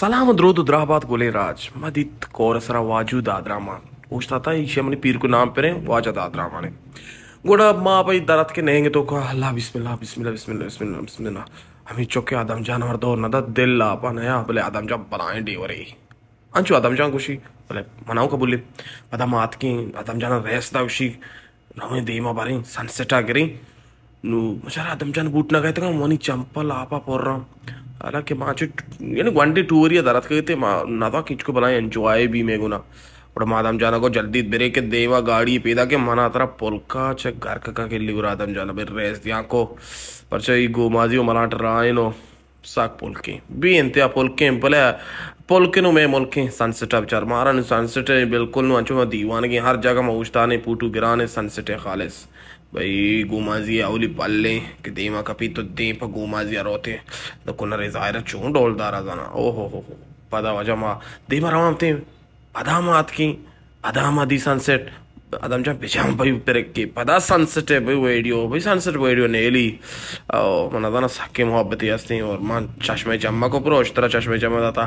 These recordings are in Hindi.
सलाम द्रोद उद्राहबाद गोले राज मदित कोरसरा वाजू दादरामा ఊష్తాత ఈ క్షమని పీరుకు నాంపేరే వాజా దాద్రామని కూడా మాపై దరత్కి నేంగే తో అల్లా బిస్మిల్లా బిస్మిల్లా బిస్మిల్లా బిస్మిల్లా బిస్మిల్లా అమి చొక్కే ఆదం జాన్ హర్ దోర్ నదా దిల్ ఆపనయా బలే ఆదం జా బలాయండి ఒరే అంచు ఆదం జాన్ కుషి బలే మనావు కబుల్లి పద మాత్కి ఆదం జాన్ రేస్తా ఉషి రమే దేమా బారి సన్సెట్ ఆగిరి నువ్వు మచారా ఆదం జాన్ బూట్నగైతే కానీ మని చంపలు ఆపా పోర్రా అలాగే మాచి यानी वन डे टूर या दरअत कहते एंजॉय भी मैं गुना और जाना को जल्दी ब्रेक देवा गाड़ी पेदा के मना तरा पोलका छ घर का जाना बे रेस दिया पर छ माजी मनाट रायनो साक पोलके बी इंतया पोलके भले पोलके नु मैं मुल्के सनसेट विचार मारन सनसेट बिल्कुल दीवान की हर जगह मौजता ने पूटू गिराने सनसेट खालिस Băi, gumazii, auli palle, că te ima capitol de pe gumazii arote. Da cu nare zaira ciun dol dara zana. Oh, oh, oh. Pada vajama, de ma ramam te. Adama atki, adama di sunset. بركي بعدا سانسيتيف فيديو بي سانسيتيف فيديو نيلي او من انا ساكي محبت ياسني और मान चश्मे जम्मा को प्रोश तरह चश्मे जम्मा दाता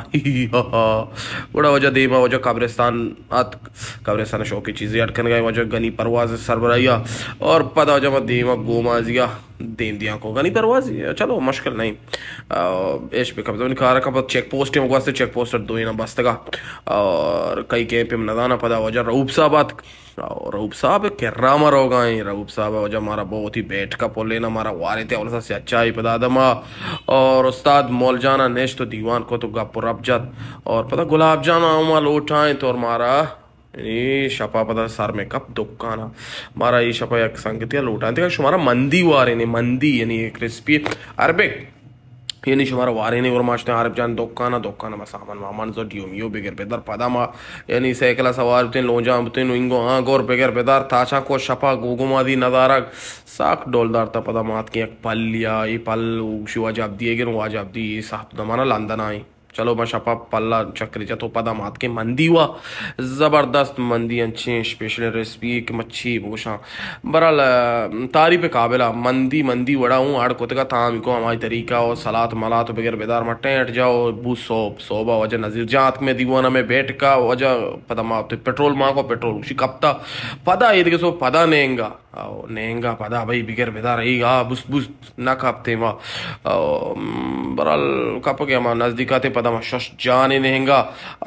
बड़ा वजह दीमा वजह कब्रिस्तान आत कब्रिस्तान शो की चीजें अटकन गए वजह गनी परवाज सरबराया और पता वजह दीमा गोमाजिया دين ديانكو غني دروازي تشالو مشكل ناين ايش بك بدون كارا كب تشيك بوست يوم واسطے چیک پوسٹ دوینا بستگا और कई के पे नदाना पता वजह रऊब साहबात और रऊब साहब के रामा रोगा रऊब साहब वजह हमारा बहुत ही बैठ का पोलेना हमारा वारे थे उलसा से अच्छा ही पता दमा और उस्ताद मौलजाना नेश तो दीवान को तो गपुर रब जात और पता गुलाब जाना उमा लौटाएं तो और हमारा ಏಷಪ ಪದ ಸಾರ್ಮೆ ಕಪ್ ದೊಕ್ಕಾನ ಮಾರ ಈ ಶಪ ಯಾಕೆ ಸಂಗತಿಯಲ್ಲಿ ಊಟ ಅಂತ ಸುಮಾರ ಮಂದಿ ವಾರೇನೆ ಮಂದಿ ಏನಿ ಕ್ರಿಸ್ಪಿ ಅರ್ಬೇಕು ಏನಿ ಸುಮಾರ ವಾರೇನೆ ಇವ್ರು ಮಾಡ್ತೇವೆ ಆರಬ್ ಜಾನ್ ದೊಕ್ಕಾನ ದೊಕ್ಕಾನ ಮ ಸಾಮಾನು ಮಾಮನ್ ಸೊಟ್ ಯೋ ಮಿಯೋ ಬೇಗರ್ ಬೇದಾರ್ ಪದ ಮಾ ಏನಿ ಸೈಕಲ ಸವಾರ್ ಬಿತ್ತೇನೆ ಲೋಂಜಾ ಬಿತ್ತೇನು ಹಿಂಗೋ ಹಾಂ ಗೋರ್ ಬೇಗರ್ ಬೇದಾರ್ ತಾಚಾ ಕೋ ಶಪ ಗೋಗುಮಾದಿ ನದಾರಾಗ ಸಾಕ್ ಡೋಲ್ದಾರ್ ತ ಪದ ಮಾತ್ಕೆ ಪಲ್ಯ ಈ ಪಲ್ ಶಿವಾಜಾಬ್ದಿ ಹೇಗಿರೋ ವಾಜಾಬ್ದಿ ಸಾಪ್ ದಮಾನ ಲಂದನಾಯಿ चलो मशापा पल्ला चक्रीचा तो पदा मात के मंदी हुआ ज़बरदस्त मंदी अच्छी स्पेशल रेसिपी एक मच्छी पोशा बहरहाल तारीफ काबिला मंदी मंदी वड़ा हूँ आड़ कुत का ताम को हमारी तरीका और सलात मलात बगैर बेदार में हट जाओ बू सोब सोबा वजह नजीर जात में दीवाना में बैठ का वजह पता माँ तो पेट्रोल माँ को पेट्रोल उसी कपता पदा ईद के सो पदा नहींगा नेंगा पदा भाई बिगैर बेदा रहेगा बुस बुस ना कापते माँ बरल काप गया माँ नजदीकाते पदा माँ शश जाने नेंगा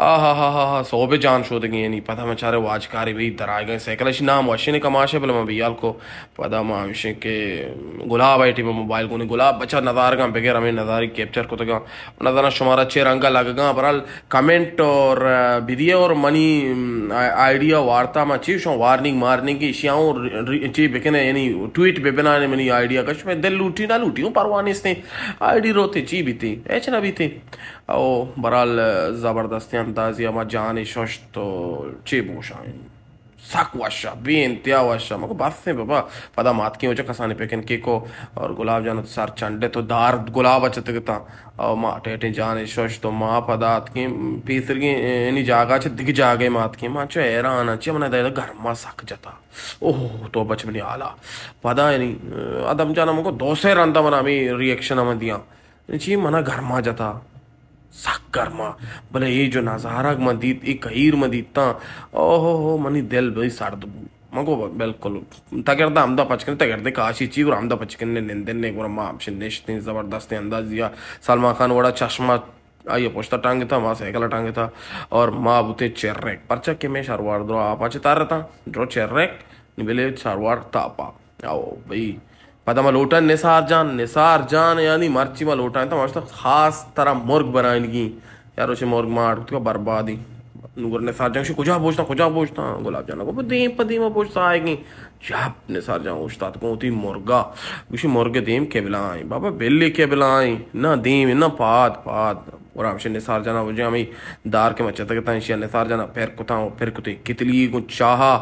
आ हा हा हा हा सोबे जान शोध गए नहीं पता मैं चारे वाज कारी भाई दराए गए सैकलश नाम वशे ने कमाशे बल मैं भैया को पदा माँ विशे के गुलाब आई थी मोबाइल को गुलाब बचा नज़ार गा बगैर हमें नज़ारी कैप्चर को तो गा नज़ारा शुमार अच्छे रंगा लग गा बरल कमेंट और विधिया और मनी आइडिया वार्ता में चीज वार्निंग मार्निंग की शियाओं චීපෙකෙන එනි ටුවට් බෙබෙනනෙමනි අයිඩියකශම දැල් ලුටි ලුටියු පරවානිස්නේ අයිඩි රෝතේ චීබිතේ ඒචන බිතේ ඕ බරල් ජබරදස්තයන් තාසියම ජානෙ ශොෂ්තෝ චේබෝෂායින් szakvassa, bén, tiavassa, maga basszén baba, pada matki hoja kasani pekin kiko, और गुलाब जान तो सार चंडे तो दार गुलाब अच्छे तकता और माँ टेटे जाने शोश तो माँ पदात की पीसर की इन जागा अच्छे दिख जागे मात की माँ चो हैरान अच्छे मने दे घर माँ सक जाता ओह तो बचपन आला पदा यानी अदम जाना मुको दो रंदा मना मी रिएक्शन हम दिया ची मना घर माँ जाता ಸಕ್ಕರ್ಮ ಬಲೆ ಏಜು ನಾ ಸಹಾರಾಗ ಮಂದಿತ್ ಈ ಕೈರ್ ಮಂದಿತ್ತ ಓಹೋ ಮನಿ ದೆಲ್ ಬೈ ಸಾರ್ದು ಮಗೋ ಬಿಲ್ಕುಲ್ ತಗರ್ದ ಅಮ್ದ ಪಚ್ಕನ್ ತಗರ್ದೆ ಕಾಶಿ ಚೀವ್ರ ಅಮ್ದ ಪಚ್ಕನ್ ನೆಂದೆನ್ನೆ ಗುರಮ್ಮ ಆಪ್ಷನ್ ನೆಶ್ತೀನಿ ज़बरदस्त अंदाजिया सलमान खान वड़ा चश्मा आइए पोछता टांग था माँ साइकिल टांग था और मां बुते चेर्रेक परचा के मैं शारवार द्रो आपा चितार था ड्रो चेर्रेक निबेले शारवार तापा आओ भाई पदम लोटन निसार जान निसार जान यानी मर्ची में लोटा था मस्त खास तरह मुर्ग बनाएगी यार उसे मुर्ग मार बर्बादी नूर निसार जान उसे पूछता कुजा पूछता गुलाब जाना को देम पदी में पूछता आएगी जब निसार जान पूछता तो होती मुर्गा उसे मुर्गे देम के बिलाएं बाबा बिल्ली के बिलाएं ना देम ना पात पात වරාංශ නිසාර්ජන වජාමි දාර්ක මචතක තංශය නිසාර්ජන පෙරකුතව පෙරකුතේ කිතලී ගු चाहा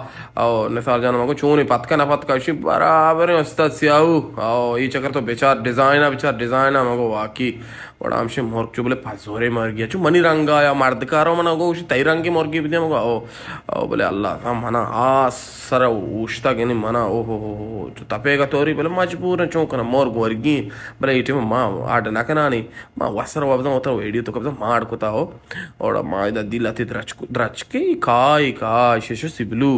और निसार्जन मगो चूने पतका ना पतका उसी बराबर उस्ताद सियाऊ और ये चक्कर तो बेचार डिजाइन बेचार डिजाइन मगो वाकी बड़ा हमसे मोर चुबले फसोरे मर गया चु मनी रंगा या मर्द कारो मना गो उसी तई रंग की मोर की बिदे मगो ओ ओ बोले अल्लाह हम मना आ सर उष्टा के मना ओ हो हो हो जो तो तपेगा तोरी बोले मजबूर है चौंकना मोर गोरगी बोले इटे मां आड़ ना कनानी मां वसर वबदा उतर वेडी ದುಃಖದ ಮಾಡ್ಕೋತಾವೋ ಅವಳ ಮಾಯ್ದ ದಿಲ್ ಹತ್ತಿದ್ ರಚ್ಕು ರಚ್ಕೆ ಕಾ ಕಾ ಶಿಶು ಸಿಬ್ಲು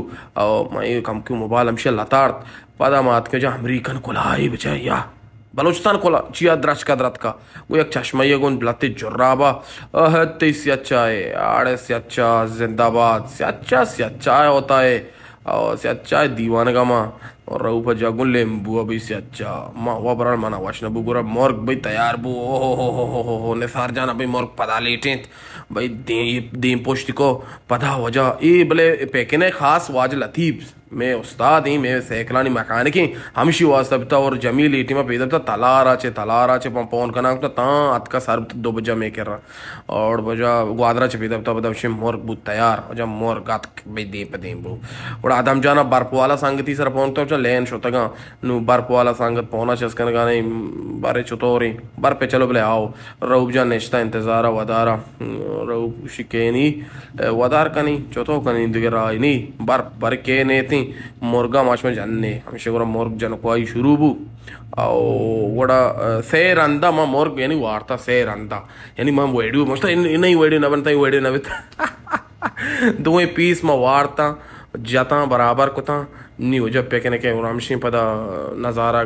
ಮೈ ಕಮ್ಕಿ ಮೊಬೈಲ್ ಅಂಶ ಲತಾರ್ತ್ ಪದ ಮಾತ್ಕೆ ಜ ಅಮ್ರೀಕನ್ ಕೊಲಾಯಿ ಬಚಾಯ್ಯ बलोचिस्तान खोला चिया द्राच का द्रात का वो एक चश्मैया गुन लते जुर्राबा अहते से अच्छा है आड़े से अच्छा जिंदाबाद से अच्छा से अच्छा है रऊफ जागुन लेम्बू अभी से अच्छा माँ हुआ बरा मना वाशन बू गोरा मोर्ग भाई तैयार बू ओ हो हो हो हो हो ने सार जाना भाई मोर्ग पदा लेटे भाई दे दे पोस्ट को पदा हो जा ये भले पैकेने खास वाज लतीफ मैं उस्ताद ही मैं सैकलानी मकानिक ही हमशी वास्तवता तो और जमी लीटी में पेदर था तो तलारा चे तलारा चे पौन का नाम ता अत का सर दो तो बजा मैं कर रहा और बजा ग्वादरा चे पेदर था बदम मोर बू तैयार जब मोर गात बे दे पे दे और आदम जाना बर्फ वाला संगति सर पौन तो ಲೇನ್ ಶೊತ್ತಗ ನೀವು ಬರ್ಪವಾಲ ಸಂಗತ್ ಪೋನ ಚಸ್ಕನಗಾನೆ ಬಾರೆ ಚುತೋರಿ ಬರ್ಪೆ ಚಲೋ ಬಲೆ ಆವು ರೌಬ್ ಜಾ ನೆಶ್ತಾ ಇಂತಜಾರ ವದಾರ ರೌಬ್ ಶಿಕೇನಿ ವದಾರ ಕನಿ ಚೊತೋ ಕನಿ ಇಂದುಗೆರಾಯಿನಿ ಬರ್ ಬರ್ಕೆ ನೇತಿ ಮುರ್ಗ ಮಾಚ್ ಮೆ ಜನ್ನೆ ಹಮಿಷಗುರ ಮುರ್ಗ ಜನಕ್ವಾಯಿ ಶುರುಬು वोड़ से रंदा मां मोर यानी वार्ता से रंदा यानी मां वेडियो मस्त नहीं वेडियो न बनता वेडियो न बिता दुए पीस मां वार्ता जता बराबर कुता न्यू जब पे कहने के नज़ारा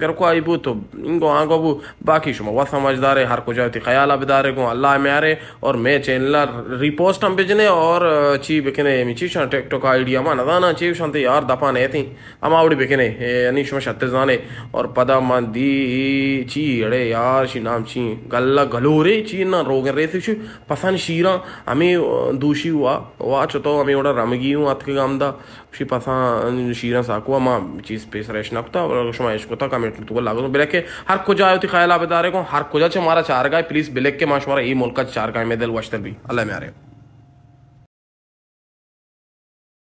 घर को आई बू तो इनको आगो बू बाकी शुमा वह समझदार है हर को जाती ख्याल अब दारे को अल्लाह में आ रहे और मैं चैनल रिपोस्ट हम भेजने और ची बिकने मिची शां टिकटॉक आईडिया मा नदाना ची शांति यार दपा नहीं थी अमा उड़ी बिकने यानी शुम शत्ते जाने और पदा मन दी ची अड़े यार शी नाम ची गल्ला गलोरे ची ना रोगे रे सी पसंद शीरा हमें दूषी हुआ वाच तो हमें उड़ा रमगी हूँ अत के गामदा शी पसंद शीरा ಸಾಕುವ ಮಾ ಚೀಸ್ ಪೇಸ್ ರೇಷನ್ ಆಗ್ತಾ ಶುಮಾ ಎಷ್ಕೊತಾ ಕಮೆಂಟ್ ತುಗಲ್ ಆಗೋ ಬೆಳಕ್ಕೆ ಹರ್ ಖುಜ ಆಯೋತಿ ಖಯಾಲ ಬದಾರೆ ಕೋ ಹರ್ ಖುಜ ಚ ಮಾರ ಚಾರ್ಗಾಯ್ ಪ್ಲೀಸ್ ಬೆಳಕ್ಕೆ ಮಾ ಶುಮಾರ ಈ ಮುಲ್ಕ ಚಾರ್ಗಾಯ್ ಮೇದಲ್ ವಷ್ಟಲ್ ಬಿ ಅಲ್ಲ ಮ್ಯಾರೆ